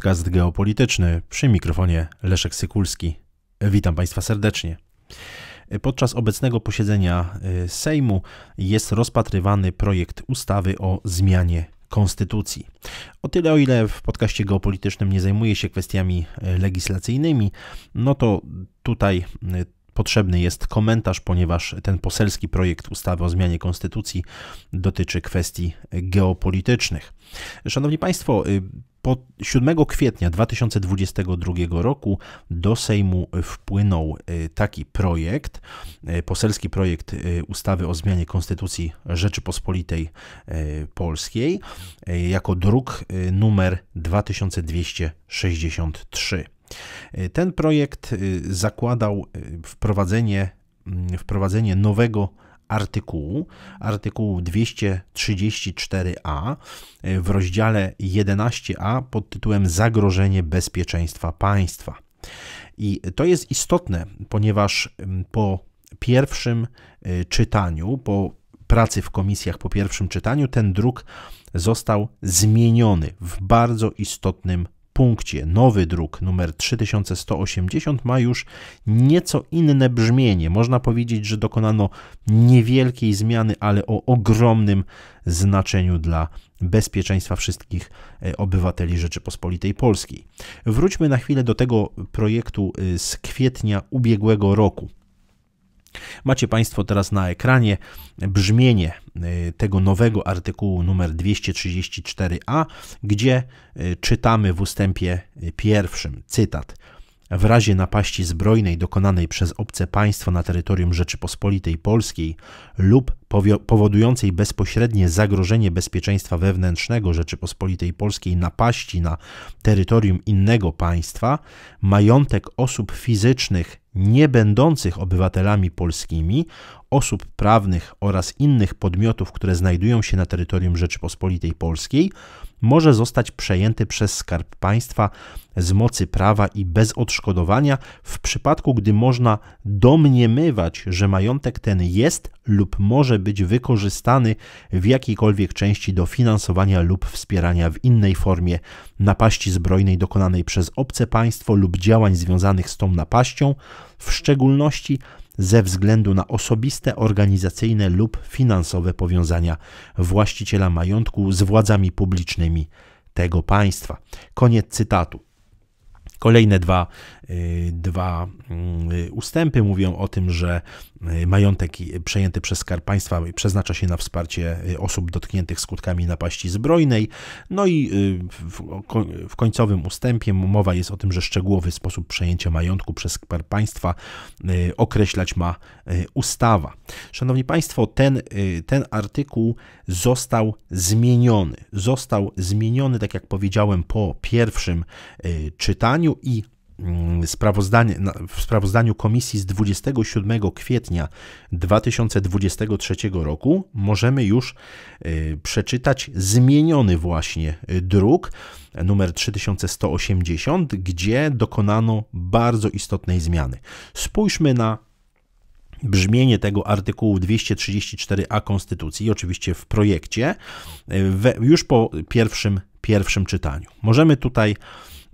podcast geopolityczny przy mikrofonie Leszek Sykulski. Witam Państwa serdecznie. Podczas obecnego posiedzenia y, Sejmu jest rozpatrywany projekt ustawy o zmianie konstytucji. O tyle, o ile w podcaście geopolitycznym nie zajmuję się kwestiami y, legislacyjnymi, no to tutaj y, potrzebny jest komentarz, ponieważ ten poselski projekt ustawy o zmianie konstytucji dotyczy kwestii geopolitycznych. Szanowni Państwo, po 7 kwietnia 2022 roku do Sejmu wpłynął y, taki projekt, y, poselski projekt y, ustawy o zmianie Konstytucji Rzeczypospolitej Polskiej, jako druk numer 2263. Ten projekt zakładał wprowadzenie, mm, wprowadzenie nowego artykułu, artykułu 234a e, w rozdziale 11a pod tytułem Zagrożenie bezpieczeństwa państwa. I to jest istotne, ponieważ mm, po pierwszym e, czytaniu, po pracy w komisjach po pierwszym czytaniu, ten druk został zmieniony w bardzo istotnym punkcie nowy druk numer 3180 ma już nieco inne brzmienie. Można powiedzieć, że dokonano niewielkiej zmiany, ale o ogromnym znaczeniu dla bezpieczeństwa wszystkich e, obywateli Rzeczypospolitej Polskiej. Wróćmy na chwilę do tego projektu e, z kwietnia ubiegłego roku. Macie Państwo teraz na ekranie brzmienie e, tego nowego artykułu numer 234a, gdzie e, czytamy w ustępie pierwszym, cytat. W razie napaści zbrojnej dokonanej przez obce państwo na terytorium Rzeczypospolitej Polskiej lub powodującej bezpośrednie zagrożenie bezpieczeństwa wewnętrznego Rzeczypospolitej Polskiej napaści na terytorium innego państwa, majątek osób fizycznych nie będących obywatelami polskimi, osób prawnych oraz innych podmiotów, które znajdują się na terytorium Rzeczypospolitej Polskiej, może zostać przejęty przez Skarb Państwa z mocy prawa i bez odszkodowania w przypadku, gdy można domniemywać, że majątek ten jest lub może być wykorzystany w jakiejkolwiek części do finansowania lub wspierania w innej formie napaści zbrojnej dokonanej przez obce państwo lub działań związanych z tą napaścią, w szczególności ze względu na osobiste, organizacyjne lub finansowe powiązania właściciela majątku z władzami publicznymi tego państwa. Koniec cytatu. Kolejne dwa Y, dwa mm, y, ustępy. Mówią o tym, że y, majątek przejęty przez Skarb Państwa przeznacza się na wsparcie osób dotkniętych skutkami napaści zbrojnej. No i w końcowym ustępie mowa jest o tym, że szczegółowy sposób przejęcia majątku przez Skarb Państwa określać ma ustawa. Szanowni Państwo, ten, ten artykuł został zmieniony. Został zmieniony, tak jak powiedziałem, po pierwszym czytaniu i Mm, sprawozdanie, w sprawozdaniu komisji z 27 kwietnia 2023 roku możemy już y, przeczytać zmieniony właśnie y, druk numer 3180, gdzie dokonano bardzo istotnej zmiany. Spójrzmy na brzmienie tego artykułu 234a Konstytucji, oczywiście w projekcie, y, już po pierwszym, pierwszym czytaniu. Możemy tutaj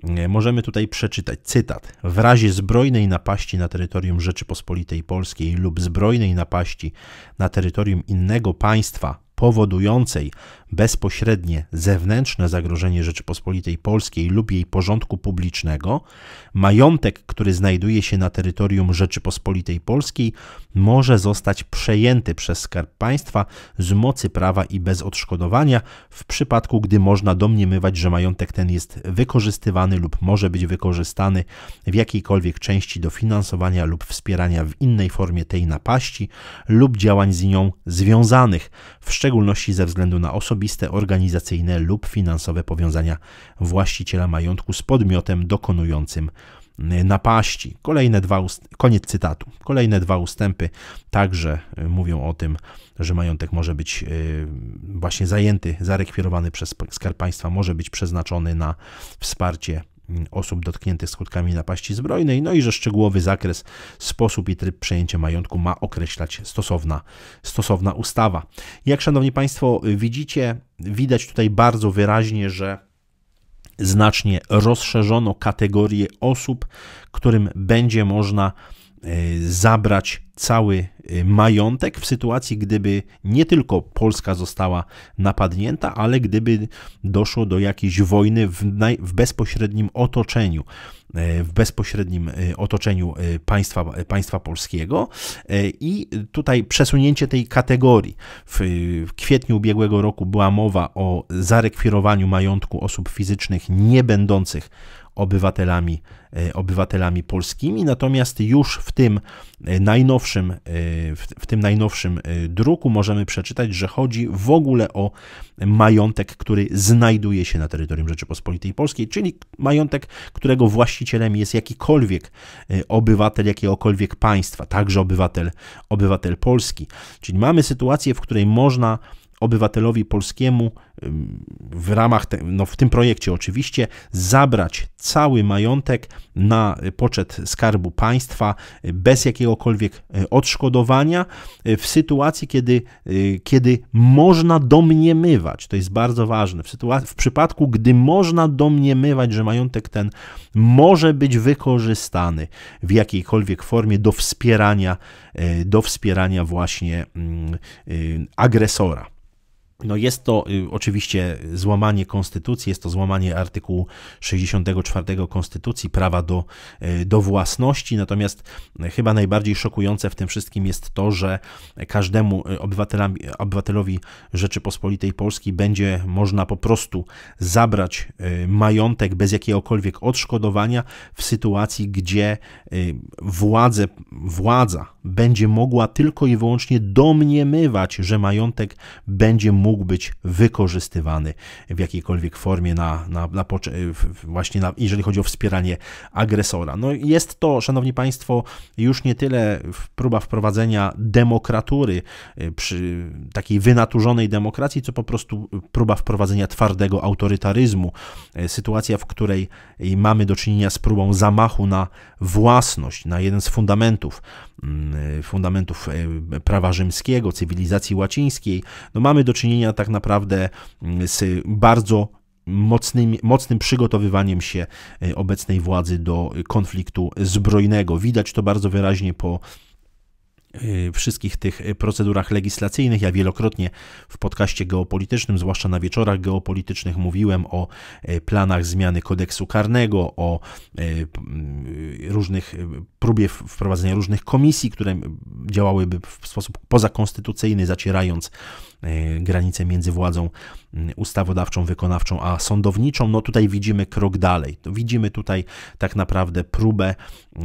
E, możemy tutaj przeczytać cytat. W razie zbrojnej napaści na terytorium Rzeczypospolitej Polskiej lub zbrojnej napaści na terytorium innego państwa powodującej bezpośrednie zewnętrzne zagrożenie Rzeczypospolitej Polskiej lub jej porządku publicznego, majątek, który znajduje się na terytorium Rzeczypospolitej Polskiej, może zostać przejęty przez Skarb Państwa z mocy prawa i bez odszkodowania, w przypadku gdy można domniemywać, że majątek ten jest wykorzystywany lub może być wykorzystany w jakiejkolwiek części do finansowania lub wspierania w innej formie tej napaści lub działań z nią związanych, w szczególności ze względu na osobę osobiste, organizacyjne lub finansowe powiązania właściciela majątku z podmiotem dokonującym y, napaści. Kolejne dwa ust... Koniec cytatu. Kolejne dwa ustępy także y, mówią o tym, że majątek może być y, właśnie zajęty, zarekwirowany przez Skarb Państwa, może być przeznaczony na wsparcie osób dotkniętych skutkami napaści zbrojnej, no i że szczegółowy zakres, sposób i tryb przejęcia majątku ma określać stosowna, stosowna ustawa. Jak Szanowni Państwo widzicie, widać tutaj bardzo wyraźnie, że znacznie rozszerzono kategorię osób, którym będzie można Y, zabrać cały y, majątek w sytuacji, gdyby nie tylko Polska została napadnięta, ale gdyby doszło do jakiejś wojny w, naj, w bezpośrednim otoczeniu, y, w bezpośrednim otoczeniu państwa, państwa polskiego. I tutaj przesunięcie tej kategorii. W, w kwietniu ubiegłego roku była mowa o zarekwirowaniu majątku osób fizycznych niebędących obywatelami, e, obywatelami polskimi. Natomiast już w tym e, najnowszym, e, w tym najnowszym druku możemy przeczytać, że chodzi w ogóle o majątek, który znajduje się na terytorium Rzeczypospolitej Polskiej, czyli majątek, którego właścicielem jest jakikolwiek obywatel jakiegokolwiek państwa, także obywatel, obywatel polski. Czyli mamy sytuację, w której można obywatelowi polskiemu w ramach, te, no w tym projekcie oczywiście, zabrać cały majątek na poczet Skarbu Państwa bez jakiegokolwiek e, odszkodowania e, w sytuacji, kiedy, e, kiedy można domniemywać, to jest bardzo ważne, w, sytuacji, w przypadku, gdy można domniemywać, że majątek ten może być wykorzystany w jakiejkolwiek formie do wspierania, do wspierania właśnie mm, agresora. No jest to y, oczywiście złamanie konstytucji, jest to złamanie artykułu 64 konstytucji, prawa do, y, do własności. Natomiast y, chyba najbardziej szokujące w tym wszystkim jest to, że każdemu obywatelowi Rzeczypospolitej Polskiej będzie można po prostu zabrać majątek bez jakiegokolwiek odszkodowania w sytuacji, gdzie władze, władza będzie mogła tylko i wyłącznie domniemywać, że majątek będzie mógł być wykorzystywany w jakiejkolwiek formie na, na, na właśnie na, jeżeli chodzi o wspieranie agresora. No jest to, szanowni państwo, już nie tyle próba wprowadzenia demokratury y, przy takiej wynaturzonej demokracji, co po prostu próba wprowadzenia twardego autorytaryzmu. Y, sytuacja, w której mamy do czynienia z próbą zamachu na własność, na jeden z fundamentów Mm, fundamentów e, prawa rzymskiego, cywilizacji łacińskiej, no mamy do czynienia tak naprawdę mm, z bardzo mocnym, mocnym przygotowywaniem się e, obecnej władzy do konfliktu zbrojnego. Widać to bardzo wyraźnie po Y, wszystkich tych y, procedurach legislacyjnych. Ja wielokrotnie w podcaście geopolitycznym, zwłaszcza na wieczorach geopolitycznych, mówiłem o y, planach zmiany kodeksu karnego, o różnych próbie wprowadzenia różnych komisji, które działałyby w sposób pozakonstytucyjny, zacierając E, granicę między władzą ustawodawczą, wykonawczą a sądowniczą. No tutaj widzimy krok dalej. Widzimy tutaj tak naprawdę próbę, e,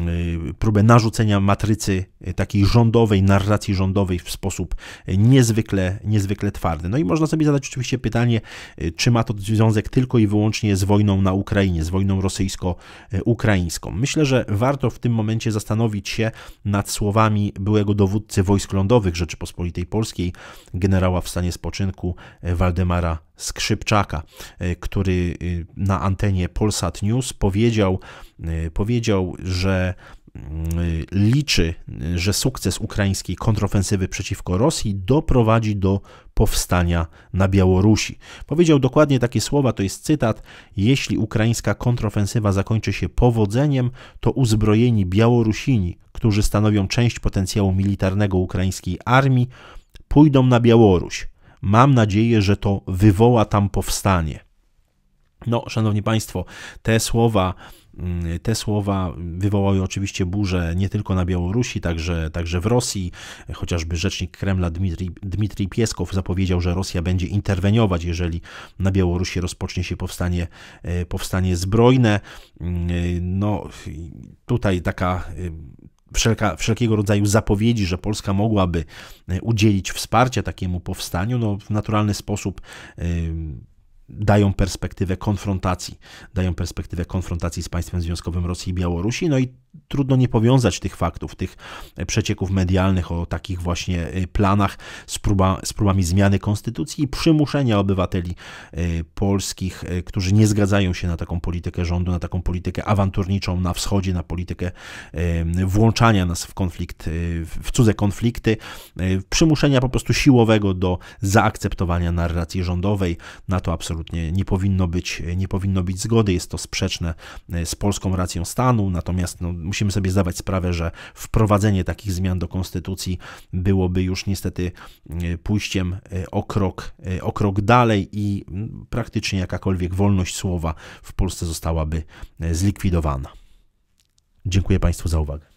próbę narzucenia matrycy e, takiej rządowej, narracji rządowej w sposób niezwykle, niezwykle twardy. No i można sobie zadać oczywiście pytanie, czy ma to związek tylko i wyłącznie z wojną na Ukrainie, z wojną rosyjsko-ukraińską. Myślę, że warto w tym momencie zastanowić się nad słowami byłego dowódcy wojsk lądowych Rzeczypospolitej Polskiej, generała w stanie spoczynku e, Waldemara Skrzypczaka, e, który e, na antenie Polsat News powiedział, powiedział że mm, liczy, że sukces ukraińskiej kontrofensywy przeciwko Rosji doprowadzi do powstania na Białorusi. Powiedział dokładnie takie słowa, to jest cytat: Jeśli ukraińska kontrofensywa zakończy się powodzeniem, to uzbrojeni Białorusini, którzy stanowią część potencjału militarnego ukraińskiej armii, pójdą na Białoruś. Mam nadzieję, że to wywoła tam powstanie. No, szanowni państwo, te słowa, mm, te słowa wywołały oczywiście burzę nie tylko na Białorusi, także, także w Rosji. Chociażby rzecznik Kremla Dmitrij Pieskow zapowiedział, że Rosja będzie interweniować, jeżeli na Białorusi rozpocznie się powstanie, e, powstanie zbrojne. Mm, e, no, tutaj taka e, wszelka, wszelkiego rodzaju zapowiedzi, że Polska mogłaby e, udzielić wsparcia takiemu powstaniu, no, w naturalny sposób e, dają perspektywę konfrontacji, dają perspektywę konfrontacji z państwem związkowym Rosji i Białorusi, no i trudno nie powiązać tych faktów, tych e, przecieków medialnych o takich właśnie e, planach z, próba, z próbami zmiany konstytucji i przymuszenia obywateli e, polskich, którzy nie zgadzają się na taką politykę rządu, na taką politykę awanturniczą na wschodzie, na politykę włączania nas w konflikt, w cudze konflikty, przymuszenia po prostu siłowego do zaakceptowania narracji rządowej. Na to absolutnie nie powinno być, nie powinno być zgody, jest to sprzeczne z polską racją stanu, natomiast no, musimy sobie zdawać sprawę, że wprowadzenie takich zmian do konstytucji byłoby już niestety e, pójściem e, o krok, e, o krok dalej i praktycznie jakakolwiek wolność słowa w Polsce zostałaby zlikwidowana. Dziękuję Państwu za uwagę.